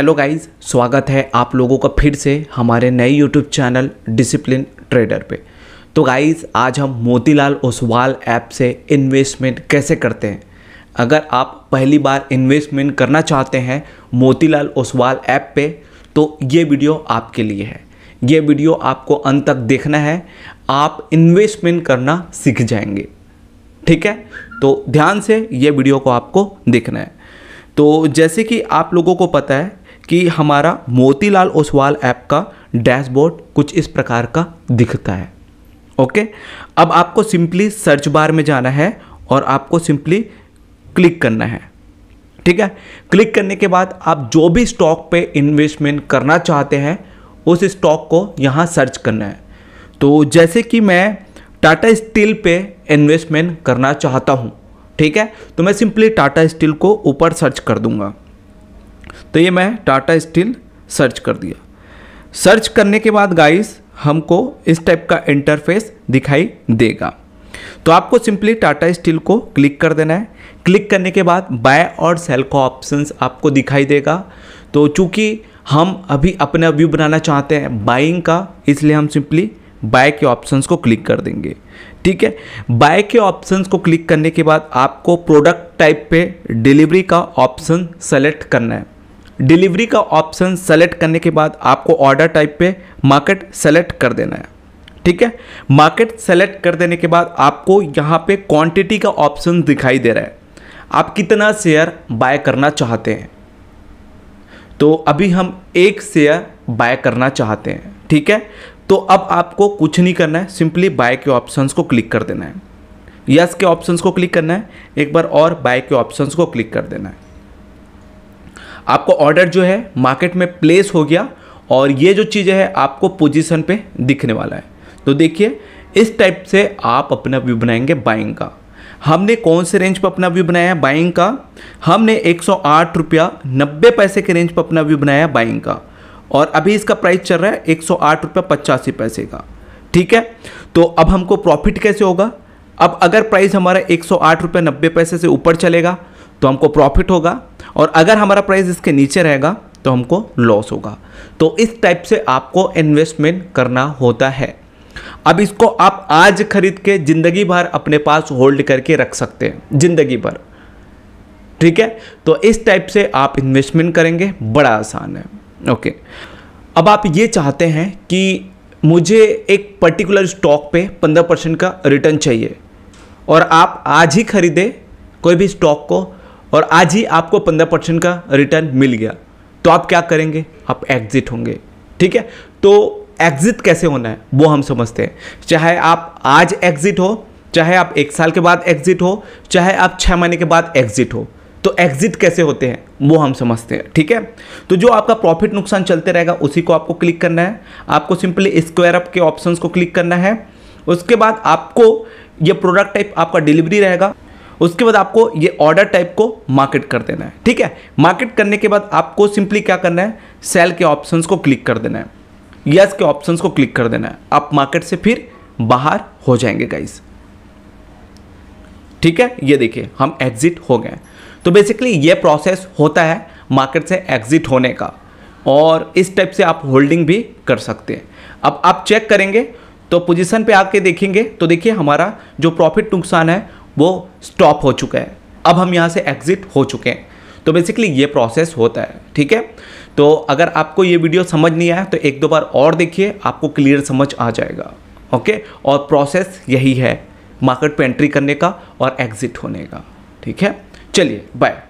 hello guys स्वागत है आप लोगों का फिर से हमारे नए यूट्यूब चैनल डिसिप्लिन ट्रेडर पे तो गाइस आज हम मोतीलाल ओसवाल ऐप से इन्वेस्टमेंट कैसे करते हैं अगर आप पहली बार इन्वेस्टमेंट करना चाहते हैं मोतीलाल ओसवाल ऐप पे तो ये वीडियो आपके लिए है ये वीडियो आपको अंत तक देखना है आप इन्वेस्टमेंट करना सीख जाएंगे ठीक है तो ध्यान से ये वीडियो को आपको देखना है तो जैसे कि आप लोगों को पता है कि हमारा मोतीलाल ओसवाल ऐप का डैशबोर्ड कुछ इस प्रकार का दिखता है ओके अब आपको सिंपली सर्च बार में जाना है और आपको सिंपली क्लिक करना है ठीक है क्लिक करने के बाद आप जो भी स्टॉक पे इन्वेस्टमेंट करना चाहते हैं उस स्टॉक को यहाँ सर्च करना है तो जैसे कि मैं टाटा स्टील पे इन्वेस्टमेंट करना चाहता हूँ ठीक है तो मैं सिंपली टाटा स्टील को ऊपर सर्च कर दूंगा तो ये मैं टाटा स्टील सर्च कर दिया सर्च करने के बाद गाइस हमको इस टाइप का इंटरफेस दिखाई देगा तो आपको सिंपली टाटा स्टील को क्लिक कर देना है क्लिक करने के बाद बाय और सेल का ऑप्शंस आपको दिखाई देगा तो चूंकि हम अभी अपना व्यू बनाना चाहते हैं बाइंग का इसलिए हम सिंपली बाय के ऑप्शंस को क्लिक कर देंगे ठीक है बाय के ऑप्शंस को क्लिक करने के बाद आपको प्रोडक्ट टाइप पे डिलीवरी का ऑप्शन सेलेक्ट करना है डिलीवरी का ऑप्शन सेलेक्ट करने के बाद आपको ऑर्डर टाइप पे मार्केट सेलेक्ट कर देना है ठीक है मार्केट सेलेक्ट कर देने के बाद आपको यहाँ पे क्वांटिटी का ऑप्शन दिखाई दे रहा है आप कितना शेयर बाय करना चाहते हैं तो अभी हम एक शेयर बाय करना चाहते हैं ठीक है तो अब आपको कुछ नहीं करना है सिंपली बाय के ऑप्शंस को क्लिक कर देना है यस yes के ऑप्शंस को क्लिक करना है एक बार और बाय के ऑप्शंस को क्लिक कर देना है आपको ऑर्डर जो है मार्केट में प्लेस हो गया और ये जो चीज़ें है आपको पोजीशन पे दिखने वाला है तो देखिए इस टाइप से आप अपना व्यू बनाएंगे बाइंग का हमने कौन से रेंज पर अपना व्यू बनाया है बाइंग का हमने एक सौ रुपया नब्बे पैसे के रेंज पर अपना व्यू बनाया है बाइंग का और अभी इसका प्राइस चल रहा है एक सौ आठ पचासी पैसे का ठीक है तो अब हमको प्रॉफिट कैसे होगा अब अगर प्राइस हमारा एक सौ आठ नब्बे पैसे से ऊपर चलेगा तो हमको प्रॉफिट होगा और अगर हमारा प्राइस इसके नीचे रहेगा तो हमको लॉस होगा तो इस टाइप से आपको इन्वेस्टमेंट करना होता है अब इसको आप आज खरीद के ज़िंदगी भर अपने पास होल्ड करके रख सकते हैं ज़िंदगी भर ठीक है तो इस टाइप से आप इन्वेस्टमेंट करेंगे बड़ा आसान है ओके अब आप ये चाहते हैं कि मुझे एक पर्टिकुलर स्टॉक पे 15 परसेंट का रिटर्न चाहिए और आप आज ही खरीदे कोई भी स्टॉक को और आज ही आपको पंद्रह परसेंट का रिटर्न मिल गया तो आप क्या करेंगे आप एग्जिट होंगे ठीक है तो एग्जिट कैसे होना है वो हम समझते हैं चाहे आप आज एग्जिट हो चाहे आप एक साल के बाद एग्जिट हो चाहे आप छः महीने के बाद एग्जिट हो तो एग्जिट कैसे होते हैं वो हम समझते हैं ठीक है तो जो आपका प्रॉफिट नुकसान चलते रहेगा उसी को आपको क्लिक करना है आपको सिंपली स्क्वायर अप के ऑप्शंस को क्लिक करना है उसके बाद आपको ये प्रोडक्ट टाइप आपका डिलीवरी रहेगा उसके बाद आपको ये ऑर्डर टाइप को मार्केट कर देना है ठीक है मार्केट करने के बाद आपको सिंपली क्या करना है सेल के ऑप्शंस को क्लिक कर देना है यस के ऑप्शंस को क्लिक कर देना है आप मार्केट से फिर बाहर हो जाएंगे गाइस ठीक है ये देखिए हम एग्जिट हो गए तो बेसिकली ये प्रोसेस होता है मार्केट से एग्जिट होने का और इस टाइप से आप होल्डिंग भी कर सकते हैं अब आप चेक करेंगे तो पोजीशन पे आके देखेंगे तो देखिए हमारा जो प्रॉफिट नुकसान है वो स्टॉप हो चुका है अब हम यहाँ से एग्ज़िट हो चुके हैं तो बेसिकली ये प्रोसेस होता है ठीक है तो अगर आपको ये वीडियो समझ नहीं आया तो एक दो बार और देखिए आपको क्लियर समझ आ जाएगा ओके और प्रोसेस यही है मार्केट पे एंट्री करने का और एग्ज़िट होने का ठीक है चलिए बाय